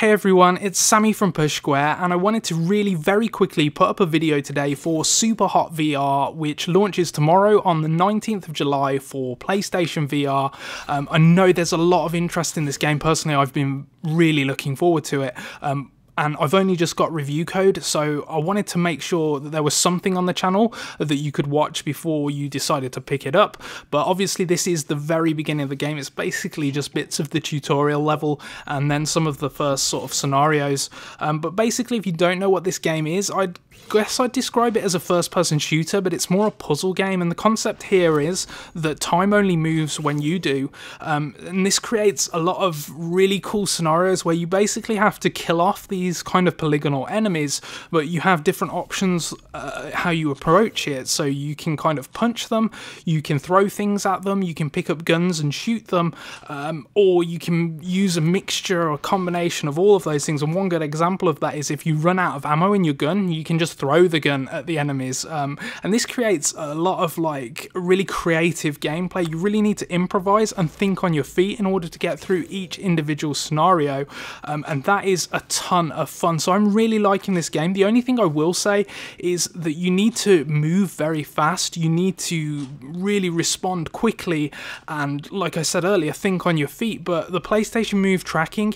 Hey everyone, it's Sammy from Push Square and I wanted to really very quickly put up a video today for Super Hot VR which launches tomorrow on the 19th of July for PlayStation VR. Um, I know there's a lot of interest in this game, personally I've been really looking forward to it. Um, and I've only just got review code, so I wanted to make sure that there was something on the channel that you could watch before you decided to pick it up. But obviously this is the very beginning of the game, it's basically just bits of the tutorial level and then some of the first sort of scenarios. Um, but basically if you don't know what this game is, I'd guess I'd describe it as a first person shooter, but it's more a puzzle game. And the concept here is that time only moves when you do. Um, and this creates a lot of really cool scenarios where you basically have to kill off these these kind of polygonal enemies, but you have different options uh, how you approach it. So you can kind of punch them, you can throw things at them, you can pick up guns and shoot them, um, or you can use a mixture or a combination of all of those things. And one good example of that is if you run out of ammo in your gun, you can just throw the gun at the enemies. Um, and this creates a lot of like really creative gameplay. You really need to improvise and think on your feet in order to get through each individual scenario. Um, and that is a ton of fun. So I'm really liking this game. The only thing I will say is that you need to move very fast. You need to really respond quickly and, like I said earlier, think on your feet. But the PlayStation Move tracking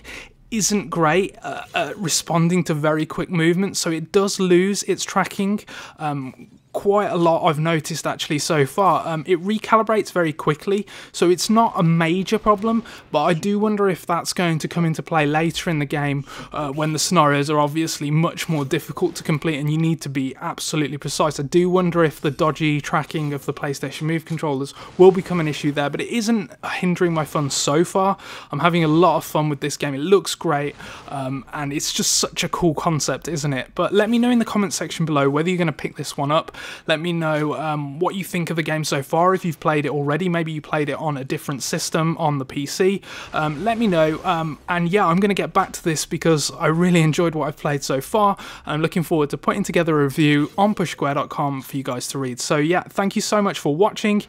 isn't great at responding to very quick movements, so it does lose its tracking. Um, quite a lot I've noticed actually so far. Um, it recalibrates very quickly, so it's not a major problem, but I do wonder if that's going to come into play later in the game uh, when the scenarios are obviously much more difficult to complete and you need to be absolutely precise. I do wonder if the dodgy tracking of the PlayStation Move controllers will become an issue there, but it isn't hindering my fun so far. I'm having a lot of fun with this game. It looks great, um, and it's just such a cool concept, isn't it? But let me know in the comment section below whether you're going to pick this one up. Let me know um, what you think of the game so far, if you've played it already, maybe you played it on a different system on the PC. Um, let me know. Um, and yeah, I'm going to get back to this because I really enjoyed what I've played so far. I'm looking forward to putting together a review on pushsquare.com for you guys to read. So yeah, thank you so much for watching,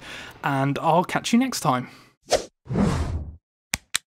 and I'll catch you next time.